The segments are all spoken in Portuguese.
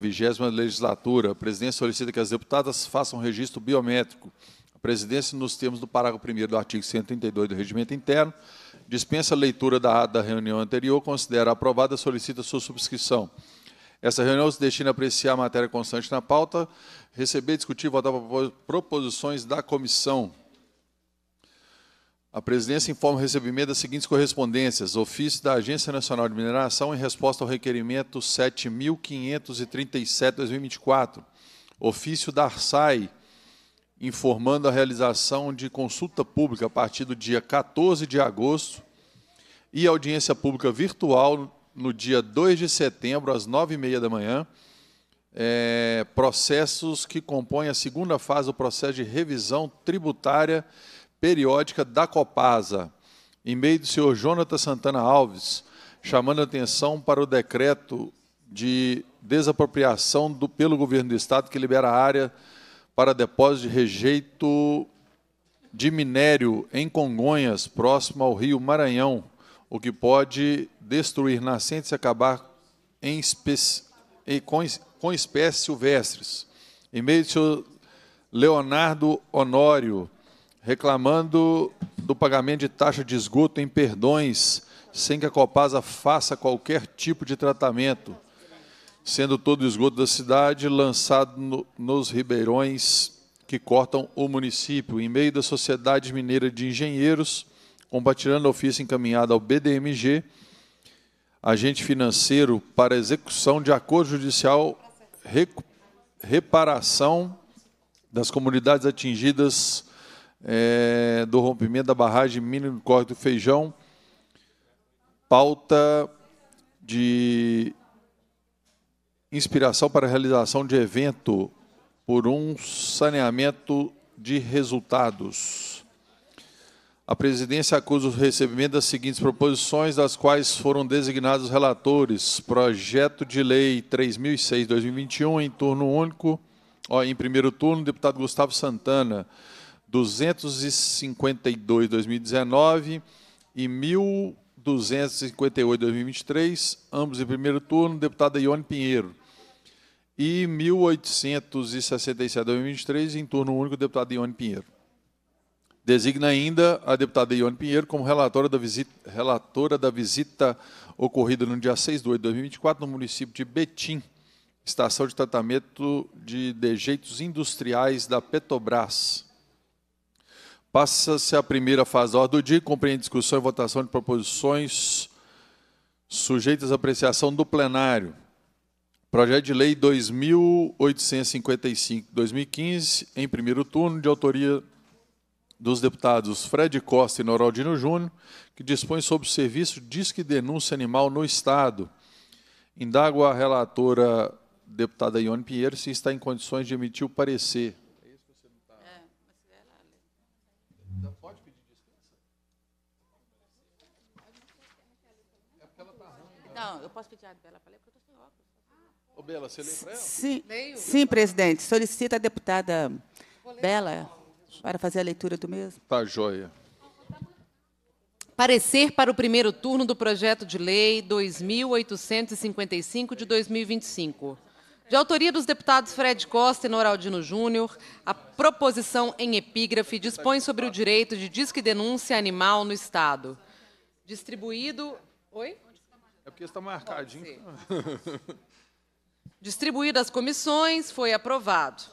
vigésima legislatura, a presidência solicita que as deputadas façam registro biométrico. A presidência, nos termos do parágrafo 1 do artigo 132 do Regimento Interno, dispensa a leitura da ata da reunião anterior, considera aprovada e solicita sua subscrição. Essa reunião se destina a apreciar a matéria constante na pauta, receber, discutir e votar proposições da comissão a presidência informa o recebimento das seguintes correspondências: ofício da Agência Nacional de Mineração em resposta ao requerimento 7537/2024, ofício da ARSAI informando a realização de consulta pública a partir do dia 14 de agosto e audiência pública virtual no dia 2 de setembro, às 9h30 da manhã, é, processos que compõem a segunda fase do processo de revisão tributária periódica da Copasa, em meio do senhor Jonathan Santana Alves, chamando atenção para o decreto de desapropriação do, pelo governo do Estado que libera a área para depósito de rejeito de minério em Congonhas, próximo ao rio Maranhão, o que pode destruir nascentes e acabar em com, com espécies silvestres. Em meio do senhor Leonardo Honório, reclamando do pagamento de taxa de esgoto em perdões, sem que a Copasa faça qualquer tipo de tratamento, sendo todo o esgoto da cidade lançado no, nos ribeirões que cortam o município, em meio da Sociedade Mineira de Engenheiros, compartilhando o ofício encaminhado ao BDMG, agente financeiro, para execução de acordo judicial, reparação das comunidades atingidas é, do rompimento da barragem mínimo do Córrego do Feijão. Pauta de inspiração para a realização de evento por um saneamento de resultados. A presidência acusa o recebimento das seguintes proposições, das quais foram designados relatores: projeto de lei 3006/2021 em turno único, ó, em primeiro turno, deputado Gustavo Santana. 252 2019 e 1258 2023, ambos em primeiro turno, deputada Ione Pinheiro. E 1867 2023, em turno único, deputada Ione Pinheiro. Designa ainda a deputada Ione Pinheiro como relatora da visita, relatora da visita ocorrida no dia 6 de 8 de 2024 no município de Betim, estação de tratamento de dejeitos industriais da Petrobras Passa-se a primeira fase da ordem do dia, compreende discussão e votação de proposições sujeitas à apreciação do plenário. Projeto de Lei 2855-2015, em primeiro turno, de autoria dos deputados Fred Costa e Noraldino Júnior, que dispõe sobre o serviço Disque Denúncia Animal no Estado. Indago a relatora, deputada Ione Pinheiro, se está em condições de emitir o parecer. Não, eu posso pedir a Bela para ler, porque eu estou sem óculos. Ô, Bela, você lê para ela? Sim, sim, presidente. Solicita a deputada Bela para fazer a leitura do mesmo. Tá, joia. Parecer para o primeiro turno do projeto de lei 2855 de 2025. De autoria dos deputados Fred Costa e Noraldino Júnior, a proposição em epígrafe dispõe sobre o direito de disque denúncia animal no Estado. Distribuído. Oi? É porque está marcadinho. Distribuídas as comissões, foi aprovado.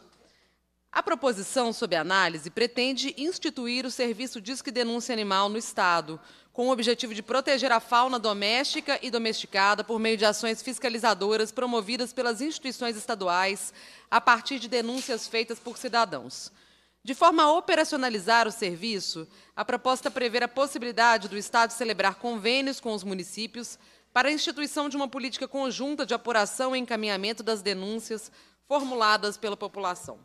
A proposição sob análise pretende instituir o serviço Disque Denúncia Animal no Estado, com o objetivo de proteger a fauna doméstica e domesticada por meio de ações fiscalizadoras promovidas pelas instituições estaduais a partir de denúncias feitas por cidadãos. De forma a operacionalizar o serviço, a proposta prevê a possibilidade do Estado celebrar convênios com os municípios para a instituição de uma política conjunta de apuração e encaminhamento das denúncias formuladas pela população.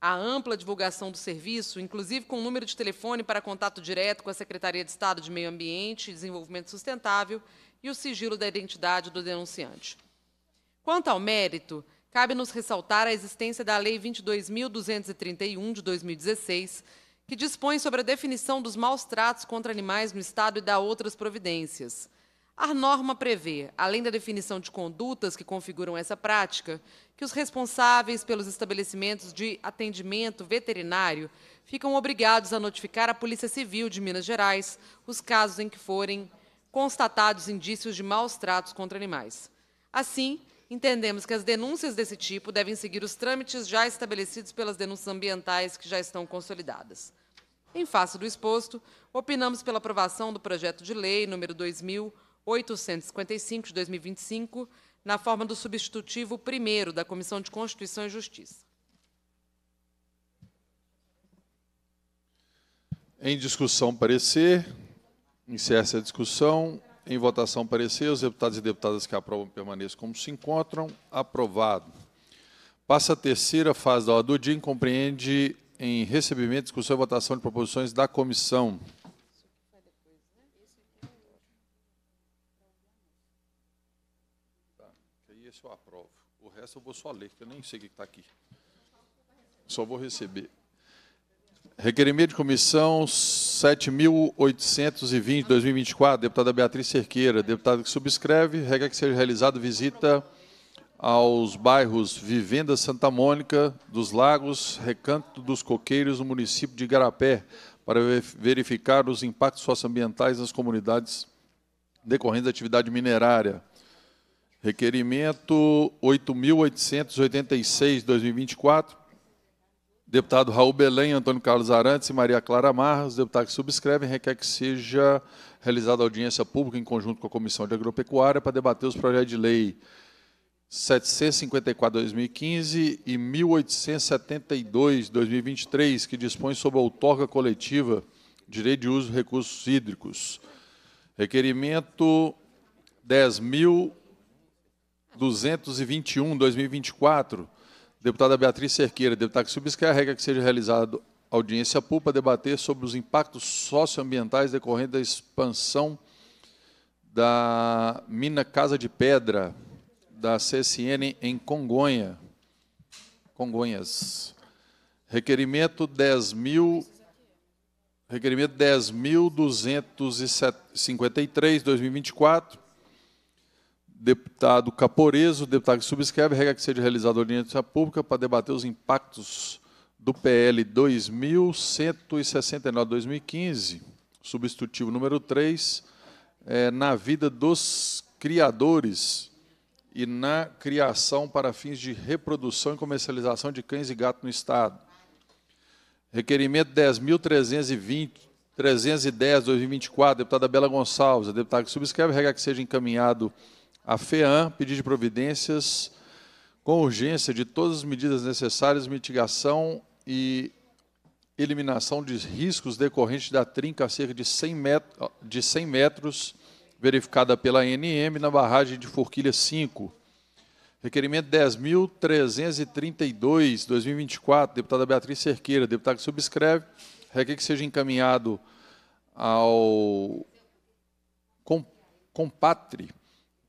A ampla divulgação do serviço, inclusive com o número de telefone para contato direto com a Secretaria de Estado de Meio Ambiente e Desenvolvimento Sustentável e o sigilo da identidade do denunciante. Quanto ao mérito, cabe-nos ressaltar a existência da Lei 22.231, de 2016, que dispõe sobre a definição dos maus tratos contra animais no Estado e dá outras providências. A norma prevê, além da definição de condutas que configuram essa prática, que os responsáveis pelos estabelecimentos de atendimento veterinário ficam obrigados a notificar a Polícia Civil de Minas Gerais os casos em que forem constatados indícios de maus tratos contra animais. Assim, Entendemos que as denúncias desse tipo devem seguir os trâmites já estabelecidos pelas denúncias ambientais que já estão consolidadas. Em face do exposto, opinamos pela aprovação do projeto de lei número 2000 855 de 2025, na forma do substitutivo primeiro da Comissão de Constituição e Justiça. Em discussão, parecer. Encerra-se a discussão. Em votação, parecer. Os deputados e deputadas que aprovam permaneçam como se encontram. Aprovado. Passa a terceira fase da ordem do dia, compreende em recebimento, discussão e votação de proposições da comissão. essa eu vou só ler, que eu nem sei o que está aqui. Só vou receber. Requerimento de comissão 7.820, 2024, deputada Beatriz Cerqueira. Deputado que subscreve, regra que seja realizada visita aos bairros Vivenda Santa Mônica, dos Lagos, Recanto dos Coqueiros, no município de Garapé, para verificar os impactos socioambientais nas comunidades decorrentes da atividade minerária. Requerimento 8.886, 2024. Deputado Raul Belém, Antônio Carlos Arantes e Maria Clara Marra, os deputados que subscrevem, requer que seja realizada audiência pública em conjunto com a Comissão de Agropecuária para debater os projetos de lei 754-2015 e 1872-2023, que dispõe sobre a outorga coletiva, direito de uso de recursos hídricos. Requerimento 10.000. 221, 2024, deputada Beatriz Cerqueira, deputado que subscarrega que seja realizada audiência pública debater sobre os impactos socioambientais decorrentes da expansão da mina Casa de Pedra da CSN em Congonha. Congonhas. Requerimento 10.000, Requerimento 10.253, 2024, deputado Caporeso, deputado que subscreve, regra que seja realizada a audiência pública para debater os impactos do PL 2169-2015, substitutivo número 3, é, na vida dos criadores e na criação para fins de reprodução e comercialização de cães e gatos no Estado. Requerimento 10.310, 2024, deputada Bela Gonçalves, a deputada que subscreve, regra que seja encaminhado a FEAM pedir de providências com urgência de todas as medidas necessárias, mitigação e eliminação de riscos decorrentes da trinca a cerca de 100, de 100 metros, verificada pela NM na barragem de Forquilha 5. Requerimento 10.332, 2024, deputada Beatriz Cerqueira, deputado que subscreve, requer que seja encaminhado ao Compatre,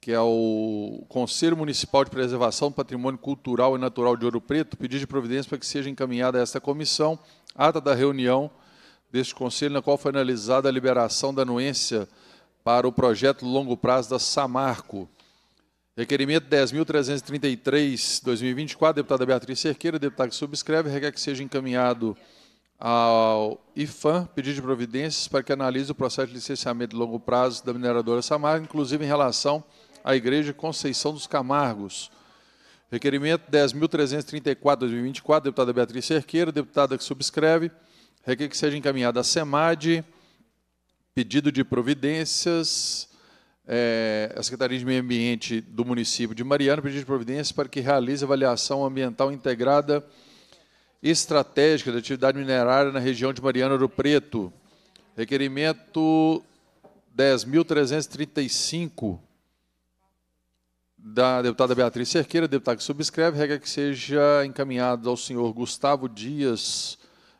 que é o Conselho Municipal de Preservação do Patrimônio Cultural e Natural de Ouro Preto, pedir de providência para que seja encaminhada a esta comissão ata da reunião deste conselho, na qual foi analisada a liberação da anuência para o projeto longo prazo da Samarco. Requerimento 10.333-2024, deputada Beatriz Cerqueira, deputado que subscreve, requer que seja encaminhado ao IFAM pedido de providências para que analise o processo de licenciamento de longo prazo da mineradora Samarco, inclusive em relação à Igreja Conceição dos Camargos. Requerimento 10.334-2024, deputada Beatriz Cerqueira, deputada que subscreve, requer que seja encaminhada à SEMAD, pedido de providências, é, a Secretaria de Meio Ambiente do município de Mariana, pedido de providências para que realize avaliação ambiental integrada estratégica da atividade minerária na região de Mariana do Preto. Requerimento 10.335 da deputada Beatriz Cerqueira, deputado que subscreve, regra que seja encaminhado ao senhor Gustavo Dias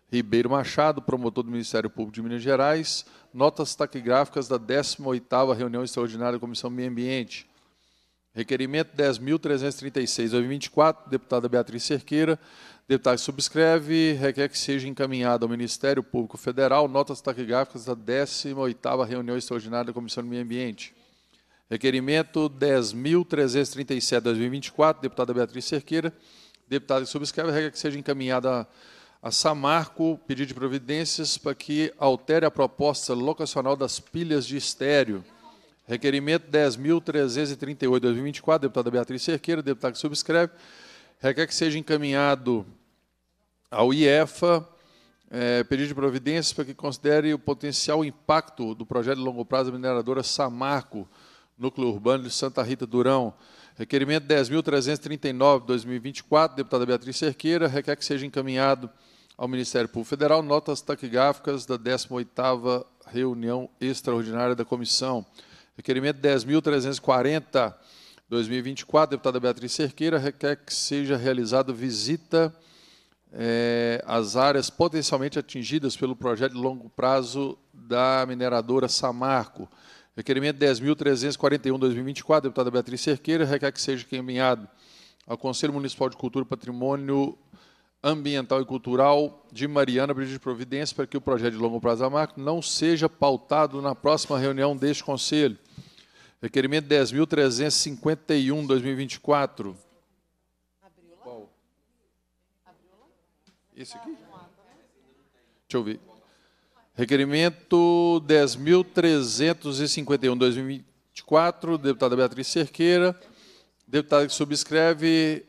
Ribeiro Machado, promotor do Ministério Público de Minas Gerais, notas taquigráficas da 18ª reunião extraordinária da Comissão Meio Ambiente. Requerimento 10.336-24, deputada Beatriz Cerqueira, deputado que subscreve, requer que seja encaminhado ao Ministério Público Federal notas taquigráficas da 18ª reunião extraordinária da Comissão do Meio Ambiente. Requerimento 10.337, 2024, deputada Beatriz Cerqueira, deputada que subscreve a regra que seja encaminhada a, a Samarco, pedido de providências para que altere a proposta locacional das pilhas de estéreo. Requerimento 10.338, 2024, deputada Beatriz Cerqueira, deputada que subscreve, requer que seja encaminhado ao IEFA, é, eh, pedido de providências para que considere o potencial impacto do projeto de longo prazo da mineradora Samarco, Núcleo Urbano de Santa Rita Durão. Requerimento 10.339, 2024, deputada Beatriz Cerqueira, requer que seja encaminhado ao Ministério Público Federal notas taquigráficas da 18ª reunião extraordinária da comissão. Requerimento 10.340, 2024, deputada Beatriz Cerqueira, requer que seja realizada visita é, às áreas potencialmente atingidas pelo projeto de longo prazo da mineradora Samarco. Requerimento 10.341, 2024, deputada Beatriz Cerqueira, requer que seja encaminhado ao Conselho Municipal de Cultura, Patrimônio Ambiental e Cultural de Mariana Brigida de Providência para que o projeto de longo prazo da Marco não seja pautado na próxima reunião deste Conselho. Requerimento 10.351, 2024. Abriu lá? Qual? Abriu lá? Esse aqui? Deixa eu ver. Requerimento 10.351, 2024, deputada Beatriz Cerqueira. Deputada que subscreve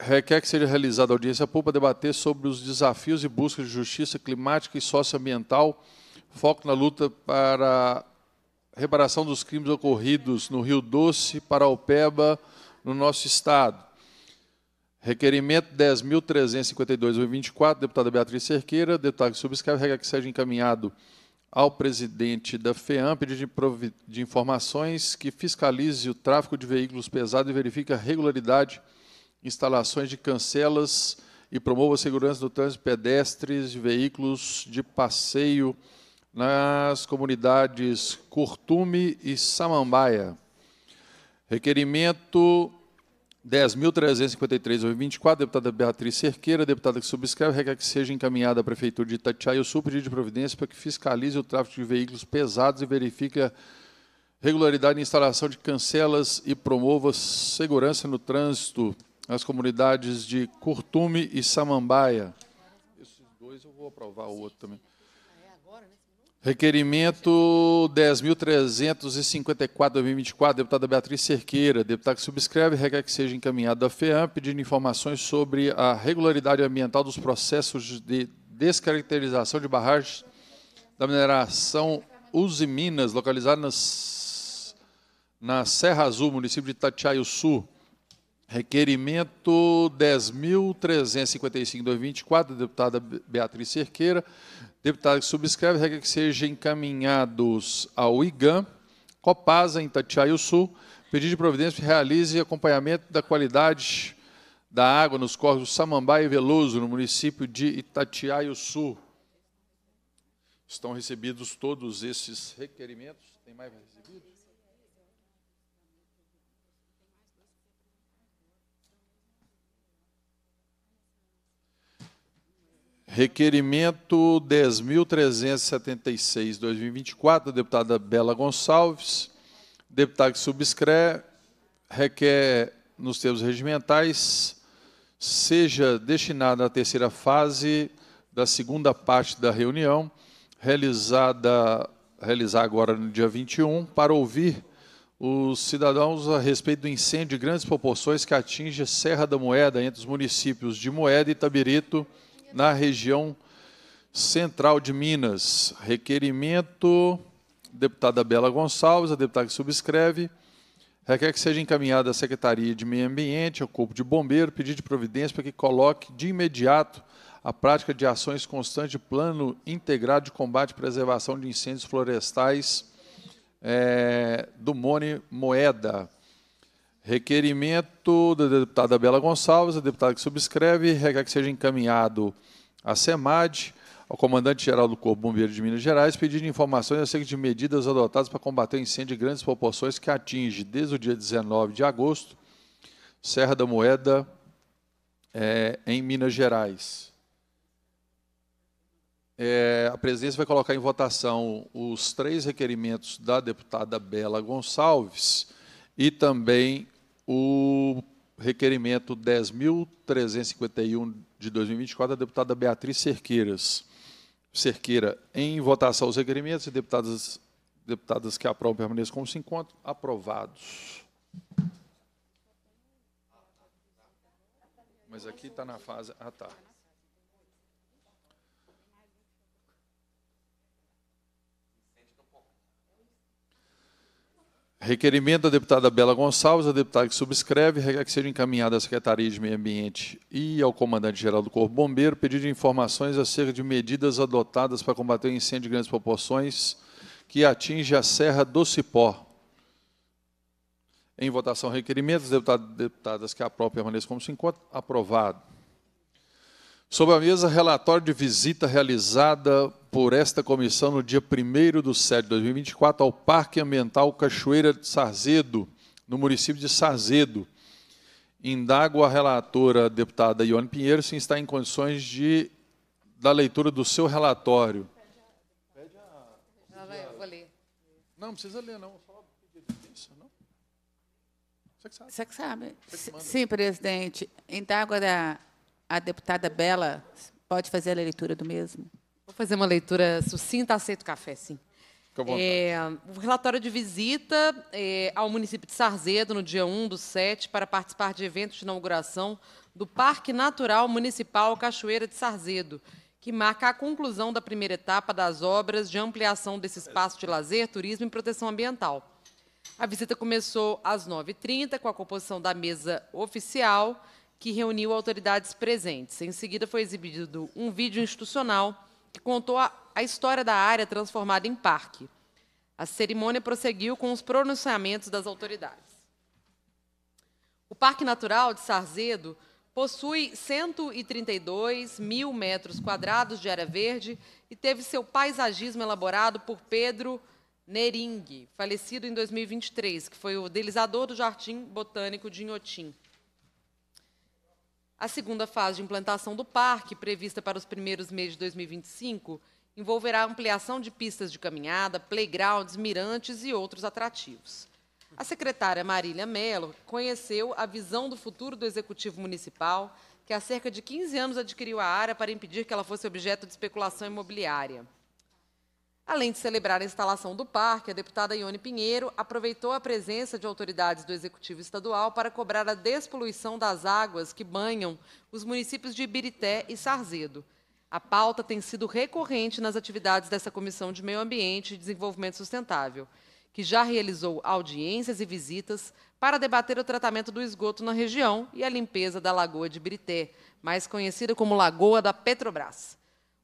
requer que seja realizada audiência pública para debater sobre os desafios e busca de justiça climática e socioambiental, foco na luta para reparação dos crimes ocorridos no Rio Doce, Paraupeba, no nosso estado. Requerimento 10.352-24, deputada Beatriz Cerqueira, deputado que subscreve, regra que seja encaminhado ao presidente da FEAM pedido de informações que fiscalize o tráfego de veículos pesados e verifique a regularidade, instalações de cancelas e promova a segurança do trânsito pedestres de veículos de passeio nas comunidades Curtume e Samambaia. Requerimento 10.353-24, deputada Beatriz Cerqueira, deputada que subscreve, requer que seja encaminhada à Prefeitura de Itatiaia o subpedido de providência para que fiscalize o tráfego de veículos pesados e verifique a regularidade na instalação de cancelas e promova segurança no trânsito nas comunidades de Curtume e Samambaia. Esses dois eu vou aprovar o outro também. Requerimento 10.354-2024, deputada Beatriz Cerqueira. Deputado que subscreve, requer que seja encaminhado à FEAM pedindo informações sobre a regularidade ambiental dos processos de descaracterização de barragens da mineração Uzi Minas, localizada nas, na Serra Azul, município de Itatiaio Sul. Requerimento 10.355-2024, deputada Beatriz Cerqueira Deputado que subscreve, regra que sejam encaminhados ao IGAM, Copasa, em Itatiaia Sul, pedido de providência que realize acompanhamento da qualidade da água nos corpos Samambaia e Veloso, no município de Itatiaia Sul. Estão recebidos todos esses requerimentos? Tem mais recebidos? Requerimento 10.376, 2024, deputada Bela Gonçalves. Deputado que subscreve, requer, nos termos regimentais, seja destinada à terceira fase da segunda parte da reunião, realizada realizar agora no dia 21, para ouvir os cidadãos a respeito do incêndio de grandes proporções que atinge Serra da Moeda, entre os municípios de Moeda, e Tabirito na região central de Minas. Requerimento, deputada Bela Gonçalves, a deputada que subscreve. Requer que seja encaminhada à Secretaria de Meio Ambiente, ao Corpo de Bombeiro, pedido de providência para que coloque de imediato a prática de ações constantes de plano integrado de combate e preservação de incêndios florestais é, do Mone Moeda. Requerimento da deputada Bela Gonçalves, a deputada que subscreve, requer que seja encaminhado à SEMAD, ao comandante-geral do Corpo Bombeiro de Minas Gerais, pedindo informações acerca de medidas adotadas para combater o incêndio de grandes proporções que atinge, desde o dia 19 de agosto, Serra da Moeda, é, em Minas Gerais. É, a presidência vai colocar em votação os três requerimentos da deputada Bela Gonçalves e também o requerimento 10.351 de 2024 da deputada Beatriz Cerqueiras. Cerqueira, em votação os requerimentos e deputadas, deputadas que aprovam permaneçam como se encontram, aprovados. Mas aqui está na fase. Ah, tá. Requerimento da deputada Bela Gonçalves, a deputada que subscreve, requer que seja encaminhada à Secretaria de Meio Ambiente e ao Comandante-Geral do Corpo Bombeiro pedido de informações acerca de medidas adotadas para combater o incêndio de grandes proporções que atinge a Serra do Cipó. Em votação, requerimentos, das deputadas que a própria permaneçam como se encontra. Aprovado. Sobre a mesa, relatório de visita realizada por esta comissão no dia 1 de 7 de 2024 ao Parque Ambiental Cachoeira de Sarzedo, no município de Sarzedo. Indago a relatora, a deputada Ione Pinheiro, se está em condições de da leitura do seu relatório. Pede a... Não, vai, eu vou ler. Não, não precisa ler, não. Só pedir não? Você que sabe. Você que sabe. Você que Sim, presidente. Indago a, a deputada Bela. Pode fazer a leitura do mesmo. Vou fazer uma leitura sucinta, aceito café, sim. É, o relatório de visita é, ao município de Sarzedo, no dia 1 do 7, para participar de eventos de inauguração do Parque Natural Municipal Cachoeira de Sarzedo, que marca a conclusão da primeira etapa das obras de ampliação desse espaço de lazer, turismo e proteção ambiental. A visita começou às 9h30, com a composição da mesa oficial, que reuniu autoridades presentes. Em seguida, foi exibido um vídeo institucional que contou a, a história da área transformada em parque. A cerimônia prosseguiu com os pronunciamentos das autoridades. O Parque Natural de Sarzedo possui 132 mil metros quadrados de área verde e teve seu paisagismo elaborado por Pedro Nering, falecido em 2023, que foi o delizador do Jardim Botânico de Inhotim. A segunda fase de implantação do parque, prevista para os primeiros meses de 2025, envolverá ampliação de pistas de caminhada, playgrounds, mirantes e outros atrativos. A secretária Marília Mello conheceu a visão do futuro do Executivo Municipal, que há cerca de 15 anos adquiriu a área para impedir que ela fosse objeto de especulação imobiliária. Além de celebrar a instalação do parque, a deputada Ione Pinheiro aproveitou a presença de autoridades do Executivo Estadual para cobrar a despoluição das águas que banham os municípios de Ibirité e Sarzedo. A pauta tem sido recorrente nas atividades dessa Comissão de Meio Ambiente e Desenvolvimento Sustentável, que já realizou audiências e visitas para debater o tratamento do esgoto na região e a limpeza da Lagoa de Ibirité, mais conhecida como Lagoa da Petrobras.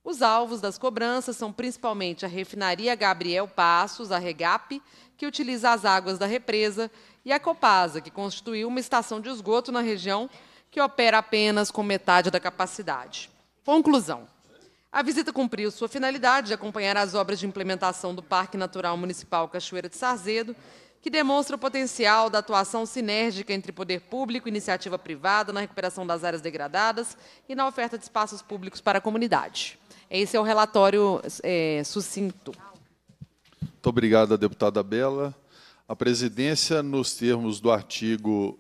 Os alvos das cobranças são principalmente a refinaria Gabriel Passos, a REGAP, que utiliza as águas da represa, e a Copasa, que constituiu uma estação de esgoto na região que opera apenas com metade da capacidade. Conclusão. A visita cumpriu sua finalidade de acompanhar as obras de implementação do Parque Natural Municipal Cachoeira de Sarzedo, que demonstra o potencial da atuação sinérgica entre poder público e iniciativa privada na recuperação das áreas degradadas e na oferta de espaços públicos para a comunidade. Esse é o relatório é, sucinto. Muito obrigado, deputada Bela. A presidência, nos termos do artigo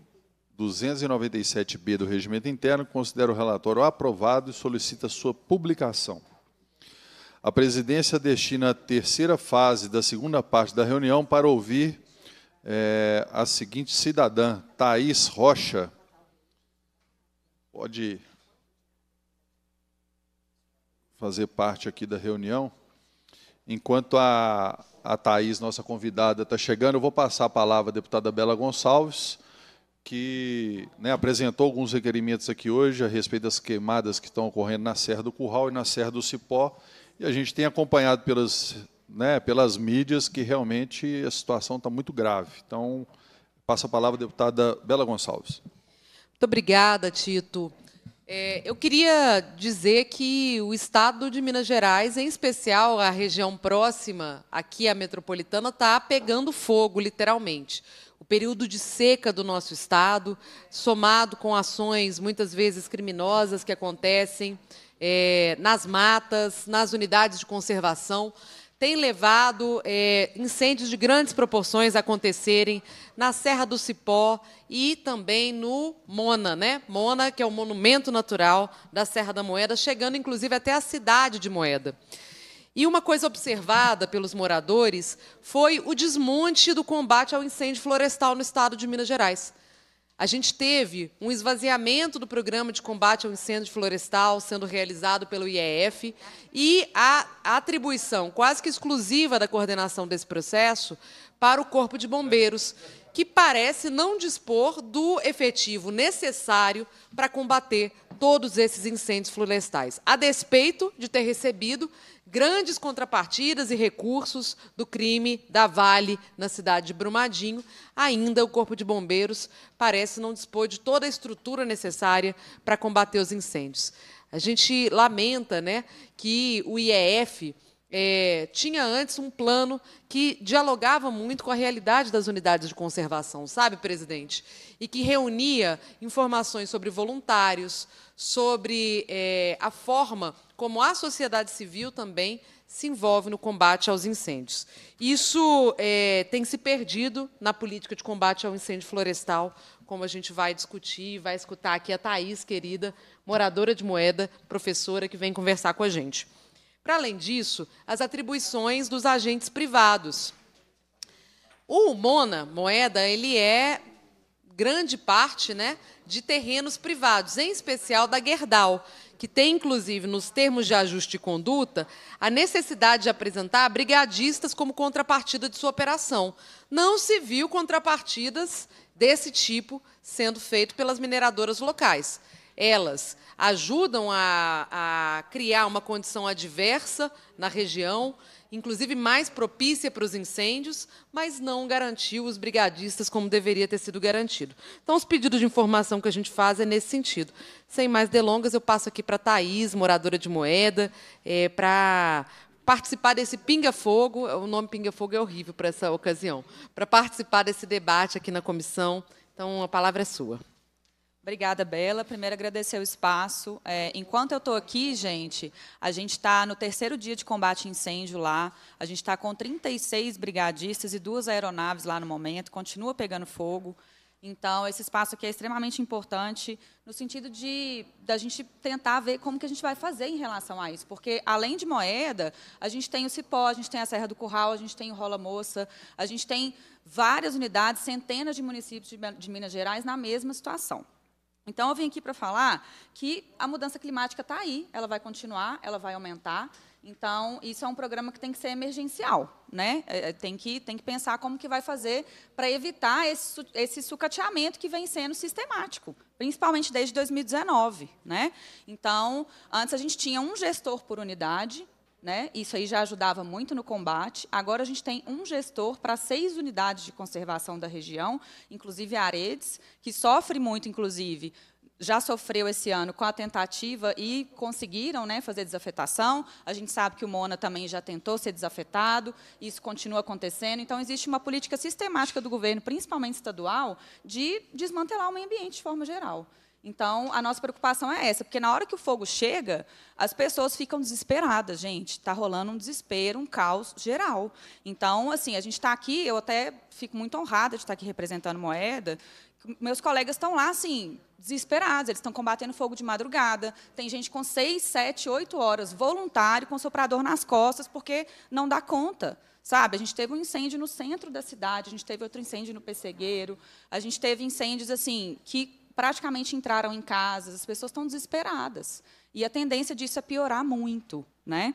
297-B do Regimento Interno, considera o relatório aprovado e solicita sua publicação. A presidência destina a terceira fase da segunda parte da reunião para ouvir é, a seguinte cidadã, Thaís Rocha. Pode fazer parte aqui da reunião. Enquanto a, a Thaís, nossa convidada, está chegando, eu vou passar a palavra à deputada Bela Gonçalves, que né, apresentou alguns requerimentos aqui hoje a respeito das queimadas que estão ocorrendo na Serra do Curral e na Serra do Cipó. E a gente tem acompanhado pelas né, pelas mídias que realmente a situação está muito grave. Então, passa a palavra à deputada Bela Gonçalves. Muito obrigada, Tito. É, eu queria dizer que o Estado de Minas Gerais, em especial a região próxima aqui à metropolitana, está pegando fogo, literalmente. O período de seca do nosso Estado, somado com ações muitas vezes criminosas que acontecem é, nas matas, nas unidades de conservação, tem levado é, incêndios de grandes proporções a acontecerem na Serra do Cipó e também no Mona, né? Mona, que é o monumento natural da Serra da Moeda, chegando inclusive até a cidade de Moeda. E uma coisa observada pelos moradores foi o desmonte do combate ao incêndio florestal no estado de Minas Gerais. A gente teve um esvaziamento do programa de combate ao incêndio florestal sendo realizado pelo IEF e a atribuição quase que exclusiva da coordenação desse processo para o Corpo de Bombeiros, que parece não dispor do efetivo necessário para combater todos esses incêndios florestais, a despeito de ter recebido grandes contrapartidas e recursos do crime da Vale na cidade de Brumadinho, ainda o Corpo de Bombeiros parece não dispor de toda a estrutura necessária para combater os incêndios. A gente lamenta, né, que o IEF é, tinha antes um plano que dialogava muito com a realidade das unidades de conservação, sabe, presidente? E que reunia informações sobre voluntários, sobre é, a forma como a sociedade civil também se envolve no combate aos incêndios. Isso é, tem se perdido na política de combate ao incêndio florestal, como a gente vai discutir, e vai escutar aqui a Thais, querida, moradora de moeda, professora, que vem conversar com a gente. Para além disso, as atribuições dos agentes privados. O Mona, moeda, ele é grande parte né, de terrenos privados, em especial da Gerdau, que tem, inclusive, nos termos de ajuste de conduta, a necessidade de apresentar brigadistas como contrapartida de sua operação. Não se viu contrapartidas desse tipo sendo feito pelas mineradoras locais elas ajudam a, a criar uma condição adversa na região, inclusive mais propícia para os incêndios, mas não garantiu os brigadistas como deveria ter sido garantido. Então, os pedidos de informação que a gente faz é nesse sentido. Sem mais delongas, eu passo aqui para a Thais, moradora de Moeda, é, para participar desse pinga-fogo, o nome pinga-fogo é horrível para essa ocasião, para participar desse debate aqui na comissão. Então, a palavra é sua. Obrigada, Bela. Primeiro, agradecer o espaço. É, enquanto eu estou aqui, gente, a gente está no terceiro dia de combate a incêndio lá. A gente está com 36 brigadistas e duas aeronaves lá no momento. Continua pegando fogo. Então, esse espaço aqui é extremamente importante no sentido de da gente tentar ver como que a gente vai fazer em relação a isso, porque além de moeda, a gente tem o Cipó, a gente tem a Serra do Curral, a gente tem o Rola Moça, a gente tem várias unidades, centenas de municípios de, de Minas Gerais na mesma situação. Então, eu vim aqui para falar que a mudança climática está aí, ela vai continuar, ela vai aumentar. Então, isso é um programa que tem que ser emergencial, né? É, é, tem que, tem que pensar como que vai fazer para evitar esse, esse sucateamento que vem sendo sistemático, principalmente desde 2019, né? Então, antes a gente tinha um gestor por unidade, né? Isso aí já ajudava muito no combate. Agora a gente tem um gestor para seis unidades de conservação da região, inclusive a Aredes, que sofre muito, inclusive, já sofreu esse ano com a tentativa e conseguiram né, fazer desafetação. A gente sabe que o Mona também já tentou ser desafetado, isso continua acontecendo. Então, existe uma política sistemática do governo, principalmente estadual, de desmantelar o meio ambiente de forma geral. Então, a nossa preocupação é essa, porque na hora que o fogo chega, as pessoas ficam desesperadas, gente. Está rolando um desespero, um caos geral. Então, assim, a gente está aqui, eu até fico muito honrada de estar aqui representando Moeda. Meus colegas estão lá, assim, desesperados, eles estão combatendo fogo de madrugada. Tem gente com seis, sete, oito horas, voluntário, com soprador nas costas, porque não dá conta. Sabe, a gente teve um incêndio no centro da cidade, a gente teve outro incêndio no Pessegueiro, a gente teve incêndios assim que praticamente entraram em casas, as pessoas estão desesperadas. E a tendência disso é piorar muito, né?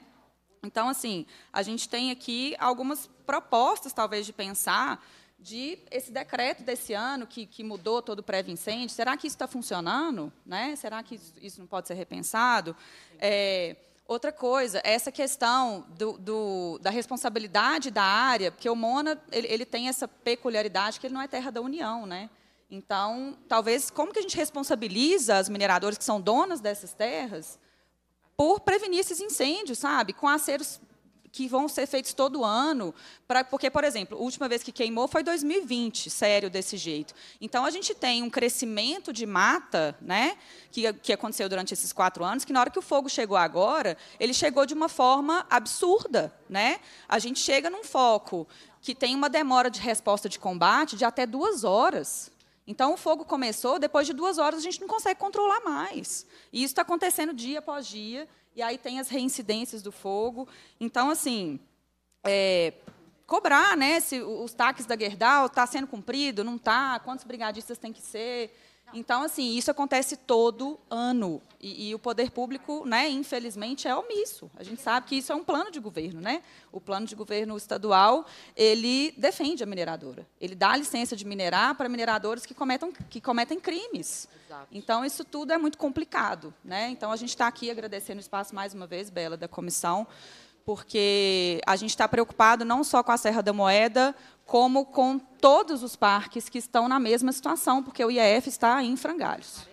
Então, assim, a gente tem aqui algumas propostas, talvez, de pensar de esse decreto desse ano que, que mudou todo o pré-incêndio. Será que isso está funcionando? Né? Será que isso, isso não pode ser repensado? É, outra coisa, essa questão do, do, da responsabilidade da área, porque o Mona ele, ele tem essa peculiaridade que ele não é terra da União, né? Então, talvez, como que a gente responsabiliza as mineradoras que são donas dessas terras por prevenir esses incêndios, sabe? Com aceros que vão ser feitos todo ano, pra, porque, por exemplo, a última vez que queimou foi 2020, sério, desse jeito. Então, a gente tem um crescimento de mata né, que, que aconteceu durante esses quatro anos, que na hora que o fogo chegou agora, ele chegou de uma forma absurda. Né? A gente chega num foco que tem uma demora de resposta de combate de até duas horas. Então, o fogo começou, depois de duas horas a gente não consegue controlar mais. E isso está acontecendo dia após dia, e aí tem as reincidências do fogo. Então, assim, é, cobrar né, se os taques da Gerdau está sendo cumprido, não está, quantos brigadistas tem que ser. Então, assim, isso acontece todo ano. E, e, o poder público, né, infelizmente, é omisso. A gente sabe que isso é um plano de governo. Né? O plano de governo estadual, ele defende a mineradora. Ele dá licença de minerar para mineradores que cometam, que cometem crimes. Exato. Então, isso tudo é muito complicado. Né? Então, a gente está aqui agradecendo o espaço mais uma vez, Bela, da comissão, porque a gente está preocupado não só com a Serra da Moeda, como com todos os parques que estão na mesma situação, porque o IEF está em frangalhos.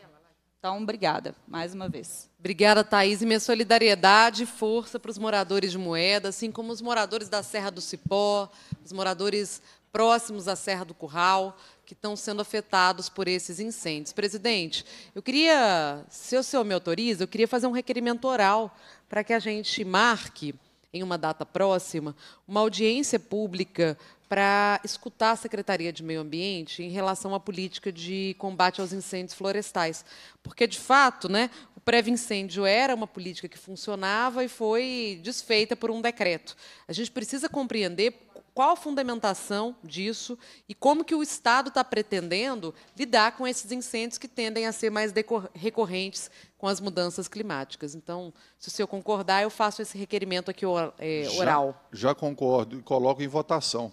Então, obrigada, mais uma vez. Obrigada, Thaís. E minha solidariedade e força para os moradores de Moeda, assim como os moradores da Serra do Cipó, os moradores próximos à Serra do Curral, que estão sendo afetados por esses incêndios. Presidente, eu queria, se o senhor me autoriza, eu queria fazer um requerimento oral para que a gente marque em uma data próxima, uma audiência pública para escutar a Secretaria de Meio Ambiente em relação à política de combate aos incêndios florestais. Porque, de fato, né, o pré-incêndio era uma política que funcionava e foi desfeita por um decreto. A gente precisa compreender qual a fundamentação disso e como que o Estado está pretendendo lidar com esses incêndios que tendem a ser mais recorrentes com as mudanças climáticas. Então, se o senhor concordar, eu faço esse requerimento aqui é, oral. Já, já concordo e coloco em votação.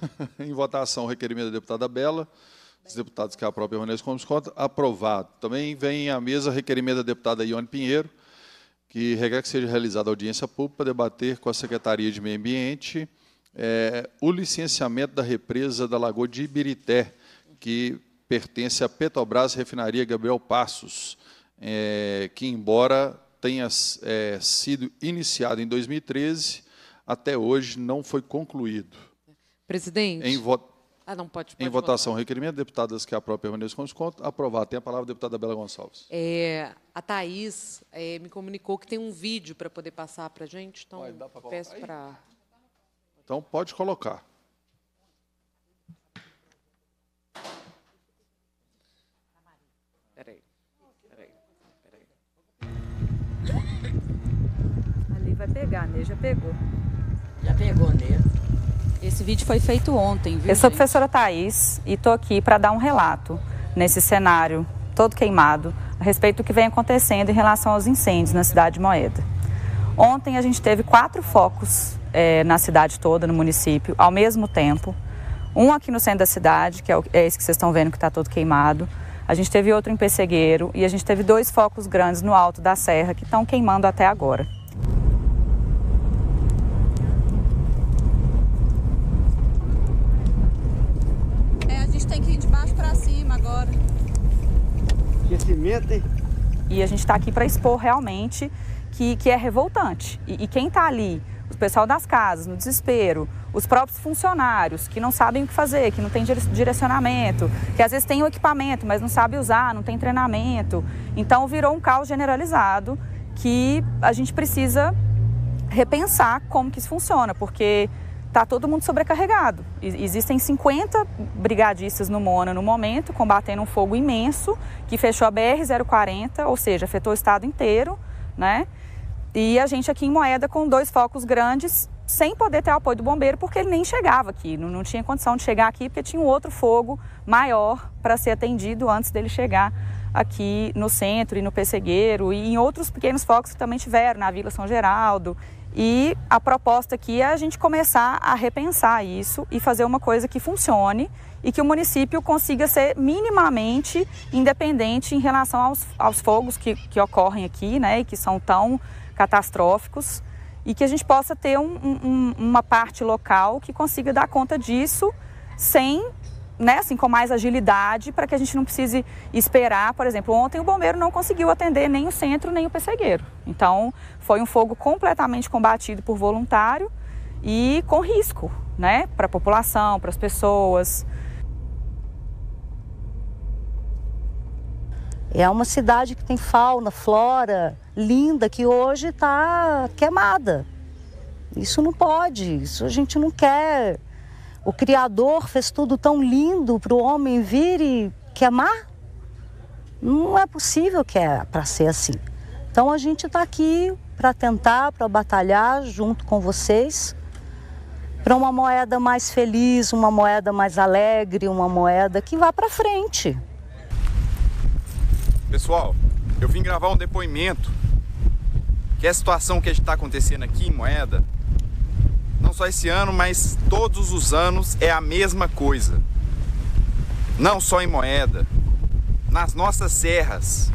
em votação, o requerimento da deputada Bela dos deputados que própria permanência como desconto, aprovado. Também vem à mesa requerimento da deputada Ione Pinheiro, que requer que seja realizada audiência pública para debater com a Secretaria de Meio Ambiente é, o licenciamento da represa da Lagoa de Ibirité, que pertence à Petrobras Refinaria Gabriel Passos, é, que, embora tenha é, sido iniciado em 2013, até hoje não foi concluído. Presidente. Em Ah, não, pode, pode Em votação, requerimento, deputadas que a própria permaneça com desconto. Aprovado. Tem a palavra a deputada Bela Gonçalves. É, a Thaís é, me comunicou que tem um vídeo para poder passar para a gente, então Vai, peço para... Então, pode colocar. Peraí. Peraí. Peraí. Ali vai pegar, né? Já pegou. Já pegou, né? Esse vídeo foi feito ontem, viu? Eu sou a professora Thais e estou aqui para dar um relato nesse cenário todo queimado a respeito do que vem acontecendo em relação aos incêndios na cidade de Moeda. Ontem a gente teve quatro focos é, na cidade toda, no município, ao mesmo tempo. Um aqui no centro da cidade, que é, o, é esse que vocês estão vendo que está todo queimado. A gente teve outro em Pessegueiro e a gente teve dois focos grandes no alto da serra que estão queimando até agora. É, a gente tem que ir de baixo para cima agora. Aquecimento, hein? E a gente está aqui para expor realmente que, que é revoltante. E, e quem está ali o pessoal das casas, no desespero, os próprios funcionários que não sabem o que fazer, que não tem direcionamento, que às vezes tem o equipamento, mas não sabe usar, não tem treinamento. Então virou um caos generalizado que a gente precisa repensar como que isso funciona, porque está todo mundo sobrecarregado. Existem 50 brigadistas no Mona no momento, combatendo um fogo imenso que fechou a BR-040, ou seja, afetou o estado inteiro, né? E a gente aqui em Moeda com dois focos grandes, sem poder ter apoio do bombeiro, porque ele nem chegava aqui, não, não tinha condição de chegar aqui, porque tinha um outro fogo maior para ser atendido antes dele chegar aqui no centro e no Pessegueiro e em outros pequenos focos que também tiveram, na Vila São Geraldo. E a proposta aqui é a gente começar a repensar isso e fazer uma coisa que funcione e que o município consiga ser minimamente independente em relação aos, aos fogos que, que ocorrem aqui, né, e que são tão catastróficos e que a gente possa ter um, um, uma parte local que consiga dar conta disso sem, né, assim, com mais agilidade para que a gente não precise esperar. Por exemplo, ontem o bombeiro não conseguiu atender nem o centro nem o pessegueiro. Então, foi um fogo completamente combatido por voluntário e com risco, né, para a população, para as pessoas. É uma cidade que tem fauna, flora linda que hoje está queimada. Isso não pode, isso a gente não quer. O Criador fez tudo tão lindo para o homem vir e queimar? Não é possível que é para ser assim. Então a gente está aqui para tentar, para batalhar junto com vocês para uma moeda mais feliz, uma moeda mais alegre, uma moeda que vá para frente. Pessoal, eu vim gravar um depoimento que é a situação que está acontecendo aqui em Moeda. Não só esse ano, mas todos os anos é a mesma coisa. Não só em Moeda, nas nossas serras.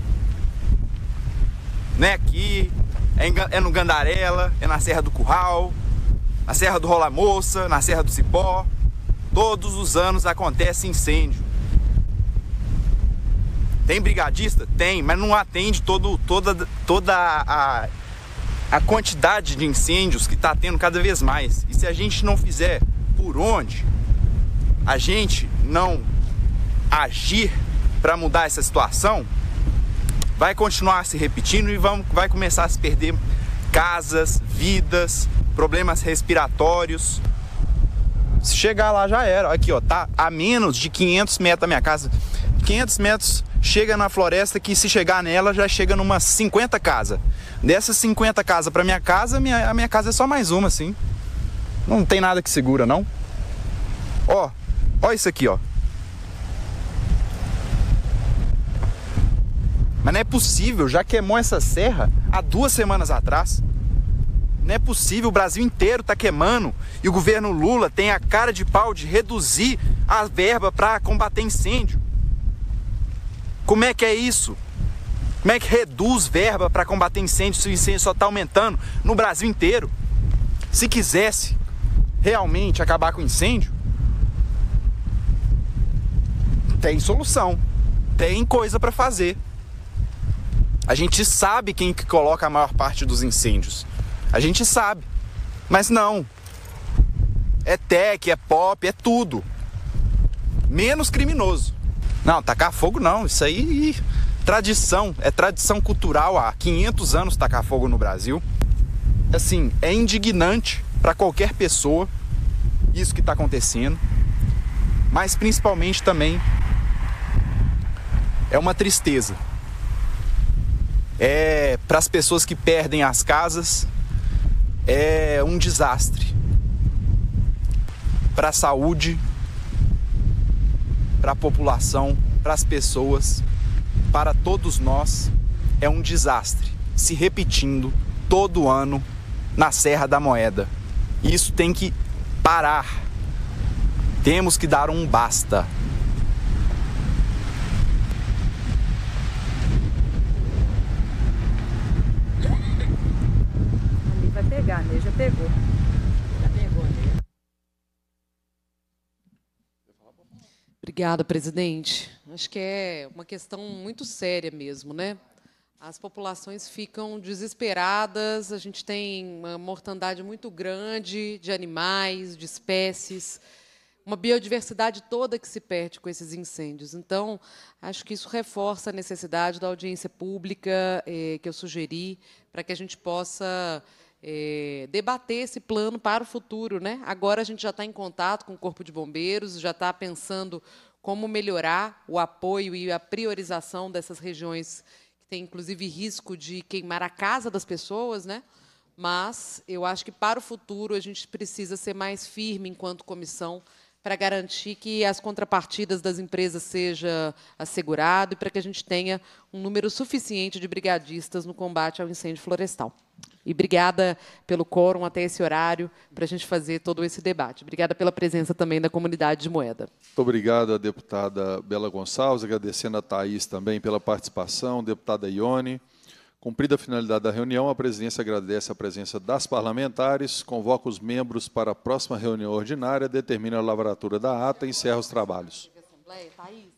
Né, aqui, é, é no Gandarela, é na Serra do Curral, na Serra do Rola Moça, na Serra do Cipó. Todos os anos acontece incêndio. Tem brigadista? Tem, mas não atende todo, toda, toda a, a quantidade de incêndios que está tendo cada vez mais. E se a gente não fizer por onde, a gente não agir para mudar essa situação, vai continuar se repetindo e vamos, vai começar a se perder casas, vidas, problemas respiratórios. Se chegar lá já era. Aqui, ó, tá a menos de 500 metros da minha casa. 500 metros chega na floresta que se chegar nela já chega numa 50 casa. Dessas 50 casas para minha casa, minha, a minha casa é só mais uma, assim. Não tem nada que segura, não. Ó, ó isso aqui, ó. Mas não é possível, já queimou essa serra há duas semanas atrás. Não é possível, o Brasil inteiro está queimando e o governo Lula tem a cara de pau de reduzir a verba para combater incêndio. Como é que é isso? Como é que reduz verba para combater incêndio se o incêndio só está aumentando no Brasil inteiro? Se quisesse realmente acabar com o incêndio, tem solução, tem coisa para fazer. A gente sabe quem que coloca a maior parte dos incêndios. A gente sabe. Mas não. É tech, é pop, é tudo. Menos criminoso. Não, tacar fogo não, isso aí tradição, é tradição cultural há 500 anos tacar fogo no Brasil. Assim, é indignante para qualquer pessoa isso que está acontecendo, mas principalmente também é uma tristeza. É para as pessoas que perdem as casas, é um desastre. Para a saúde, para a população, para as pessoas, para todos nós, é um desastre, se repetindo todo ano na Serra da Moeda. Isso tem que parar. Temos que dar um basta. Ali vai pegar, né? Já pegou. Obrigada, presidente. Acho que é uma questão muito séria mesmo, né? As populações ficam desesperadas, a gente tem uma mortandade muito grande de animais, de espécies, uma biodiversidade toda que se perde com esses incêndios. Então, acho que isso reforça a necessidade da audiência pública eh, que eu sugeri, para que a gente possa é, debater esse plano para o futuro. Né? Agora a gente já está em contato com o Corpo de Bombeiros, já está pensando como melhorar o apoio e a priorização dessas regiões que tem inclusive risco de queimar a casa das pessoas, né? Mas eu acho que para o futuro a gente precisa ser mais firme enquanto comissão para garantir que as contrapartidas das empresas seja assegurado e para que a gente tenha um número suficiente de brigadistas no combate ao incêndio florestal. E obrigada pelo quórum até esse horário para a gente fazer todo esse debate. Obrigada pela presença também da comunidade de Moeda. Muito obrigado à deputada Bela Gonçalves, agradecendo a Thaís também pela participação, deputada Ione. Cumprida a finalidade da reunião, a presidência agradece a presença das parlamentares, convoca os membros para a próxima reunião ordinária, determina a lavratura da ata e encerra os trabalhos. Thaís.